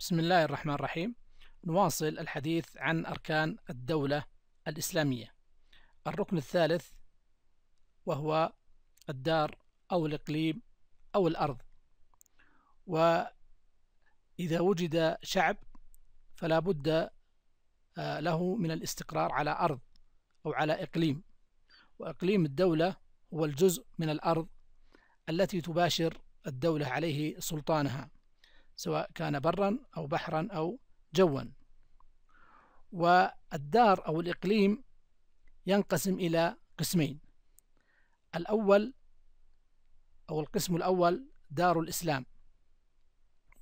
بسم الله الرحمن الرحيم نواصل الحديث عن أركان الدولة الإسلامية الركن الثالث وهو الدار أو الإقليم أو الأرض وإذا وجد شعب فلا بد آه، له من الاستقرار على أرض أو على إقليم وإقليم الدولة هو الجزء من الأرض التي تباشر الدولة عليه سلطانها سواء كان برا أو بحرا أو جوا والدار أو الإقليم ينقسم إلى قسمين الأول أو القسم الأول دار الإسلام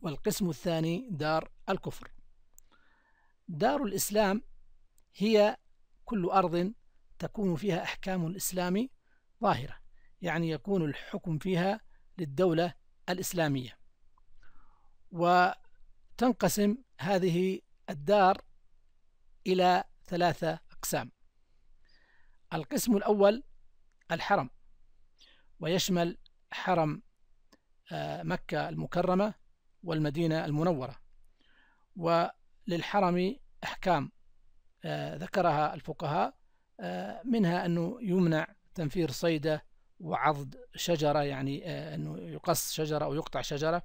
والقسم الثاني دار الكفر دار الإسلام هي كل أرض تكون فيها أحكام الإسلام ظاهرة يعني يكون الحكم فيها للدولة الإسلامية وتنقسم هذه الدار إلى ثلاثة أقسام القسم الأول الحرم ويشمل حرم آه، مكة المكرمة والمدينة المنورة وللحرم أحكام آه، ذكرها الفقهاء آه، منها أنه يمنع تنفير صيدة وعض شجرة يعني أنه يقص شجرة أو يقطع شجرة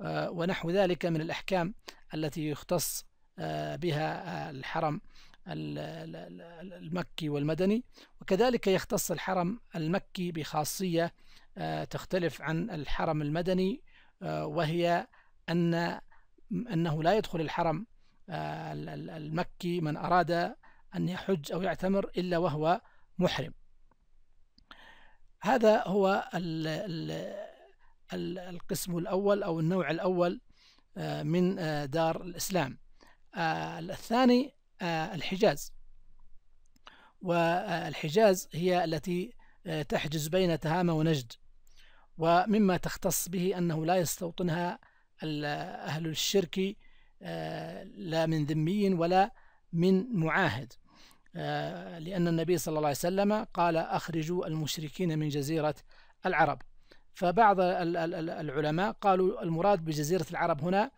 آه، ونحو ذلك من الأحكام التي يختص آه، بها آه، الحرم المكي والمدني وكذلك يختص الحرم المكي بخاصية تختلف عن الحرم المدني وهي أن أنه لا يدخل الحرم المكي من أراد أن يحج أو يعتمر إلا وهو محرم هذا هو القسم الأول أو النوع الأول آه، من آه، دار الإسلام آه، الثاني الحجاز والحجاز هي التي تحجز بين تهامة ونجد ومما تختص به أنه لا يستوطنها أهل الشرك لا من ذمي ولا من معاهد لأن النبي صلى الله عليه وسلم قال أخرجوا المشركين من جزيرة العرب فبعض العلماء قالوا المراد بجزيرة العرب هنا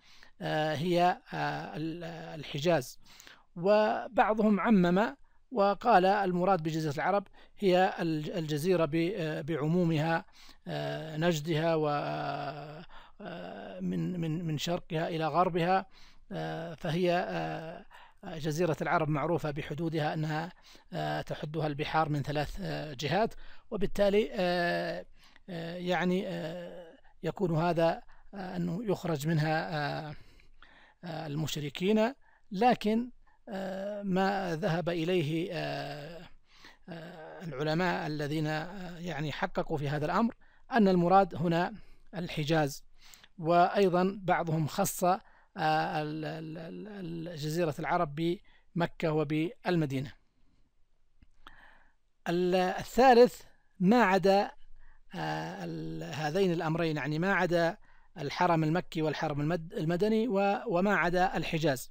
آه، هي آه، آه، الحجاز وبعضهم عمم وقال المراد بجزيرة العرب هي الجزيرة بعمومها نجدها ومن من من شرقها إلى غربها فهي جزيرة العرب معروفة بحدودها أنها تحدها البحار من ثلاث جهات وبالتالي آه، يعني آه، يكون هذا آه، أنه يخرج منها المشركين لكن ما ذهب إليه العلماء الذين يعني حققوا في هذا الأمر أن المراد هنا الحجاز وأيضا بعضهم خص جزيرة العرب بمكة وبالمدينة الثالث ما عدا آه، هذين الأمرين يعني ما عدا الحرم المكي والحرم المدني وما عدا الحجاز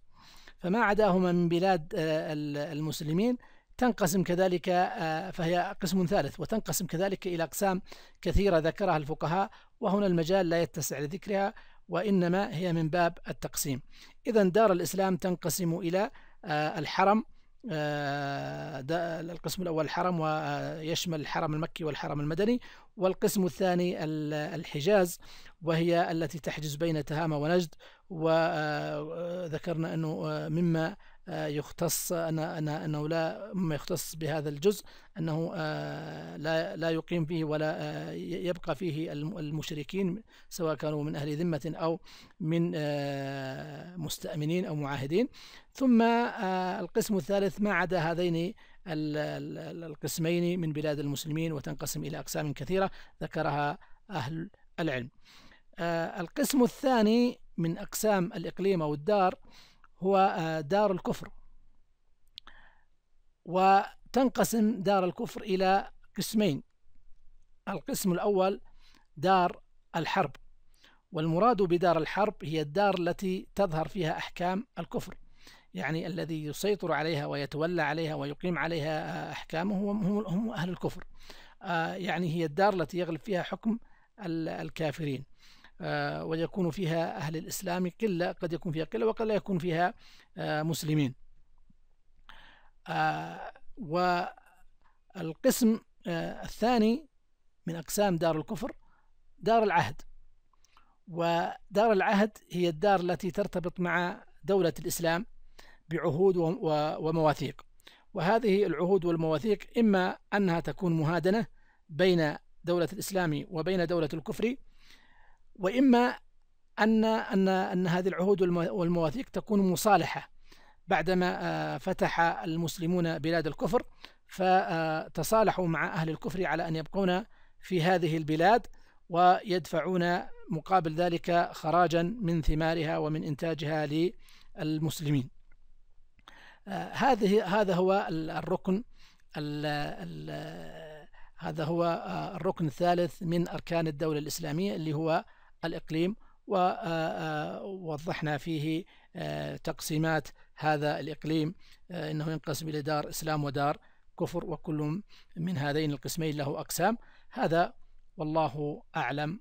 فما عداهما من بلاد آه، المسلمين تنقسم كذلك آه، فهي قسم ثالث وتنقسم كذلك إلى أقسام كثيرة ذكرها الفقهاء وهنا المجال لا يتسع لذكرها وإنما هي من باب التقسيم إذا دار الإسلام تنقسم إلى الحرم آه، القسم الأول الحرم ويشمل الحرم المكي والحرم المدني والقسم الثاني الحجاز وهي التي تحجز بين تهامة ونجد وذكرنا آه، أنه آه، مما يختص أنا أنا أنه لا مما يختص بهذا الجزء أنه لا لا يقيم فيه ولا يبقى فيه المشركين سواء كانوا من أهل ذمة أو من مستأمنين أو معاهدين ثم آه، القسم الثالث ما عدا هذين القسمين من بلاد المسلمين وتنقسم إلى أقسام كثيرة ذكرها أهل العلم آه، القسم الثاني من أقسام الإقليم أو الدار هو آه، دار الكفر وتنقسم دار الكفر إلى قسمين القسم الأول دار الحرب والمراد بدار الحرب هي الدار التي تظهر فيها أحكام الكفر يعني الذي يسيطر عليها ويتولى عليها ويقيم عليها أحكامه هم, هم أهل الكفر آه، يعني هي الدار التي يغلب فيها حكم الكافرين آه، ويكون فيها أهل الإسلام قلة قد يكون فيها قلة وقد لا يكون فيها آه، مسلمين والقسم الثاني من أقسام دار الكفر دار العهد ودار العهد هي الدار التي ترتبط مع دولة الإسلام بعهود ومواثيق وهذه العهود والمواثيق إما أنها تكون مهادنة بين دولة الإسلام وبين دولة الكفر وإما أن أن أن هذه العهود والمواثيق تكون مصالحة بعدما آه، فتح المسلمون بلاد الكفر فتصالحوا مع أهل الكفر على أن يبقون في هذه البلاد ويدفعون مقابل ذلك خراجا من ثمارها ومن إنتاجها للمسلمين آه، هذه هذا هو الركن ال الـ هذا هو آه، الركن الثالث من أركان الدولة الإسلامية اللي هو الإقليم ووضحنا آه، فيه تقسيمات هذا الإقليم إنه ينقسم إلى دار إسلام ودار كفر وكل من هذين القسمين له أقسام هذا والله أعلم